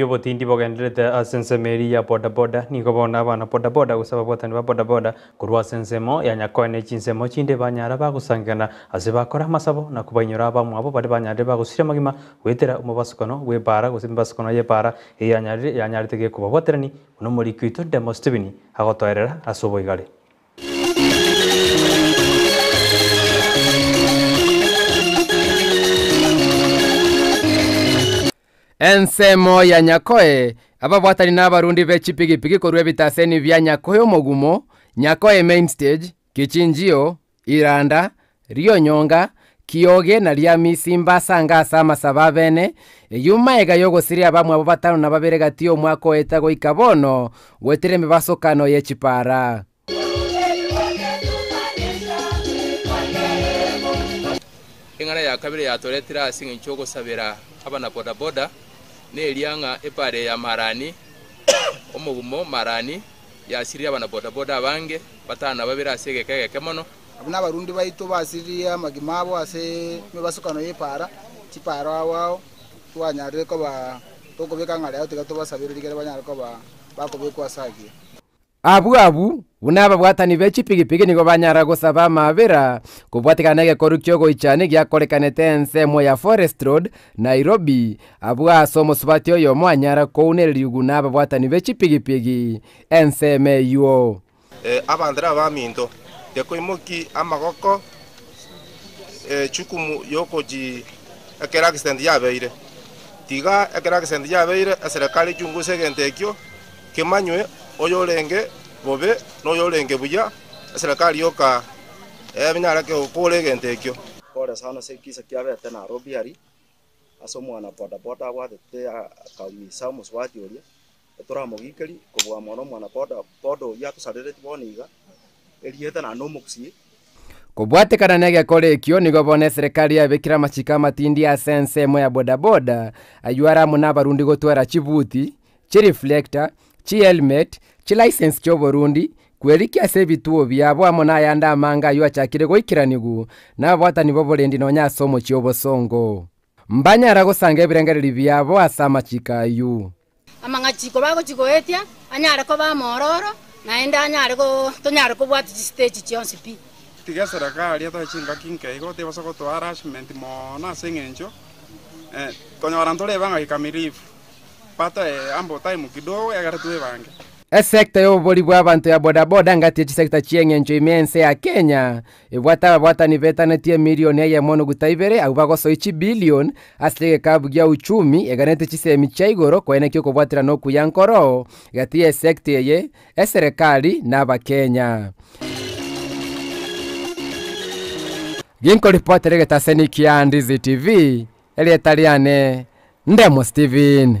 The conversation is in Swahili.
Yupo ndipo kaendelea asense ah, meri ya boda boda ni bodaboda nikobona bana boda boda bodaboda kusaba botani ba bodaboda kurwa mo ya nyako chinse mo chinde banyara bagusangana ase bakora masabo na kubanyura bamwe abo bari banyarire bagusira magima wetera ya nyari ya nyari yebara eyanyarire yanyarite gekubaboterani uno muri kwito demostibini agotoerera asoboigare ensemo ya nyakoe ababwatani n'abarundi b'ekipikipiki korwe vitaseni vya nyakoe omogumo nyakoe main stage kichinjio iranda rionyonga kioge na lya misimba ase amasaba bene eyuma ega yogosiria abamwe abo batano na babere gati omwaka oetagwo ikabono wetere emibasokano yechipara eng'ana ya kabere yatoretire ase ng'incho ogosabera abana bodaboda nelyanga epare ya marani omogumo marani yasirire abana bodaboda abange batana babere ase egekegeke mono abo nabarundi baito basirire amagima abo ase mebasukano ya epara chipara awo twanyarire koba tokobeka ng'aria tiga tobasabiririe kere banyare koba bakobekwa asagia abu abu buna babwatani be chipikipiki nigo banyara gusaba mavira kubwatikana gekorukio goichani giakorekanete ensemo ya Forest Road Nairobi abwa asomo subati oyo kounereri kouneriugu na babwatani be chipikipiki ensemo eyo eh, abandere abamindo tekoimoki amagoko eh, chukumu yokoji ekera accident yabeire tiga ekero accident yabeire eserekari chunguse egento ekio kimanywe oyo orenge bubi noyo ulenge buya serikali yoka ebinyareke eh, ukule nti ikio pole sana se kisa vete na robi ari aso mwana bodaboda agwathete akaumi samus watiuria turamugikeri kubwa mwana mwana bodaboda uria atucariritie boniga eriete na numusie kũbwatĩkana gĩakora ĩkio nĩguo bone serikali yabĩkĩra macika matindi ya sense ĩmwe ya boda ayuara amwe na barundi gũtwara chibuti chireflector chihelmet tshi license tsyo burundi kwelikya ebituo byabwo amo nayande amanga ayo achakire goikiranigu nabwatani boborendi nonya asomo chiobosongo mbanyara gosanga ebirengereri byabo ase amachiko ayu amang'achiko bagochigoetia anyare koba mororo naende anyare tonyare kobwati chistage chionsi pi tiga serikali atachingaki nkeigo tebasa gotoa arrangement mono ase eng'encho eh, tonyora ntorebanga kikamilifu pata eh, ambo time kidogo egere tuebange esekta yobobori bwa abanto ya bodaboda ngati echisekta chieng'encho ime ense ya kenya ebwate ababwatani betanetie emilioni eyemono gutaibere abu bagosoa chibilioni ase gekabugia uchumi eganete chisemi chia igoro koenekio kobwatera nokuya nkoro igati ya esekta eye eserekari na abakenya ginkoripotere egetaseni kiandizi tv erietariane ndemo steven